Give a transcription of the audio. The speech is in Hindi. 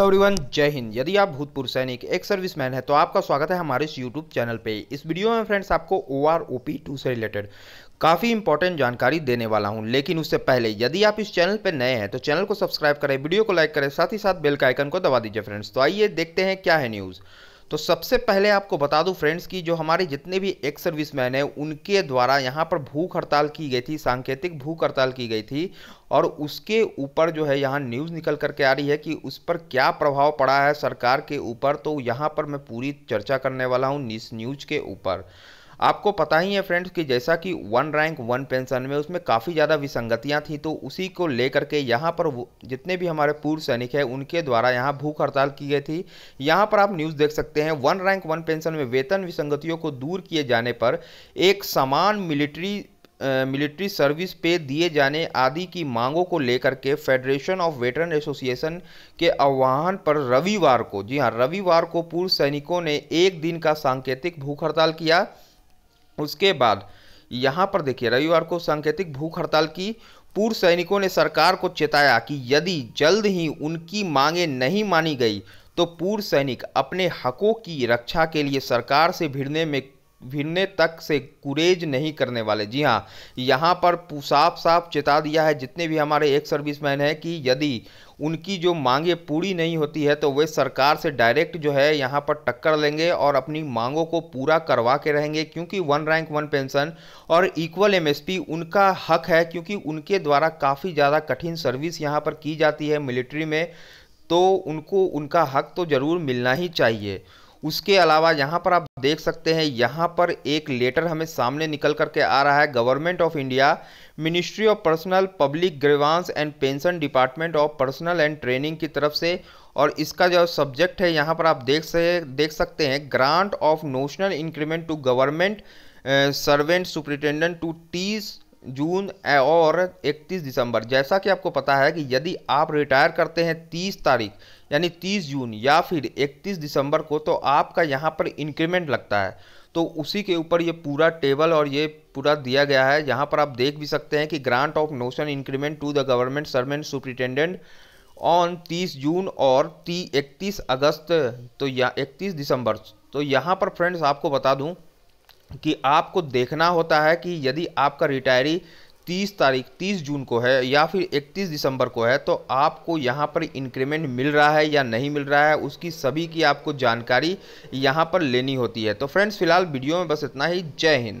हेलो एवरीवन जय हिंद यदि आप भूतपूर्व सैनिक एक सर्विसमैन है तो आपका स्वागत है हमारे इस यूट्यूब चैनल पे इस वीडियो में फ्रेंड्स आपको O R O P two से रिलेटेड काफ़ी इंपॉर्टेंट जानकारी देने वाला हूं लेकिन उससे पहले यदि आप इस चैनल पर नए हैं तो चैनल को सब्सक्राइब करें वीडियो को लाइक करें साथ ही साथ बेल का आइकन को दबा दीजिए फ्रेंड्स तो आइए देखते हैं क्या है न्यूज़ तो सबसे पहले आपको बता दूं फ्रेंड्स कि जो हमारे जितने भी एक्स सर्विस मैन हैं उनके द्वारा यहाँ पर भूख हड़ताल की गई थी सांकेतिक भूख हड़ताल की गई थी और उसके ऊपर जो है यहाँ न्यूज़ निकल करके आ रही है कि उस पर क्या प्रभाव पड़ा है सरकार के ऊपर तो यहाँ पर मैं पूरी चर्चा करने वाला हूँ इस न्यूज के ऊपर आपको पता ही है फ्रेंड्स कि जैसा कि वन रैंक वन पेंशन में उसमें काफ़ी ज़्यादा विसंगतियाँ थी तो उसी को लेकर के यहाँ पर जितने भी हमारे पूर्व सैनिक हैं उनके द्वारा यहाँ भूख हड़ताल की गई थी यहाँ पर आप न्यूज़ देख सकते हैं वन रैंक वन पेंशन में वेतन विसंगतियों को दूर किए जाने पर एक समान मिलिट्री मिलिट्री सर्विस पे दिए जाने आदि की मांगों को लेकर के फेडरेशन ऑफ वेटरन एसोसिएशन के आह्वान पर रविवार को जी हाँ रविवार को पूर्व सैनिकों ने एक दिन का सांकेतिक भूख हड़ताल किया उसके बाद यहाँ पर देखिए रविवार को सांकेतिक भूख हड़ताल की पूर्व सैनिकों ने सरकार को चेताया कि यदि जल्द ही उनकी मांगे नहीं मानी गई तो पूर्व सैनिक अपने हकों की रक्षा के लिए सरकार से भिड़ने में भिड़ने तक से कुरेज नहीं करने वाले जी हाँ यहाँ पर साफ साफ चेता दिया है जितने भी हमारे एक सर्विस मैन हैं कि यदि उनकी जो मांगे पूरी नहीं होती है तो वे सरकार से डायरेक्ट जो है यहाँ पर टक्कर लेंगे और अपनी मांगों को पूरा करवा के रहेंगे क्योंकि वन रैंक वन पेंशन और इक्वल एमएसपी उनका हक है क्योंकि उनके द्वारा काफ़ी ज़्यादा कठिन सर्विस यहाँ पर की जाती है मिलिट्री में तो उनको उनका हक तो ज़रूर मिलना ही चाहिए उसके अलावा यहाँ पर आप देख सकते हैं यहाँ पर एक लेटर हमें सामने निकल करके आ रहा है government of India ministry of personnel public grievance and pension department of personnel and training की तरफ से और इसका जो सब्जेक्ट है यहाँ पर आप देख से देख सकते हैं grant of notional increment to government servant superintendent to टीस जून और 31 दिसंबर जैसा कि आपको पता है कि यदि आप रिटायर करते हैं 30 तारीख यानी 30 जून या फिर 31 दिसंबर को तो आपका यहाँ पर इंक्रीमेंट लगता है तो उसी के ऊपर ये पूरा टेबल और ये पूरा दिया गया है यहाँ पर आप देख भी सकते हैं कि grant of notion increment to the government servant superintendent on 30 June और ती इकतीस अगस्त तो या 31 दिसंबर तो यहाँ पर फ्रेंड्स आपको बता दूँ कि आपको देखना होता है कि यदि आपका रिटायरी 30 तारीख 30 जून को है या फिर 31 दिसंबर को है तो आपको यहाँ पर इंक्रीमेंट मिल रहा है या नहीं मिल रहा है उसकी सभी की आपको जानकारी यहाँ पर लेनी होती है तो फ्रेंड्स फिलहाल वीडियो में बस इतना ही जय हिंद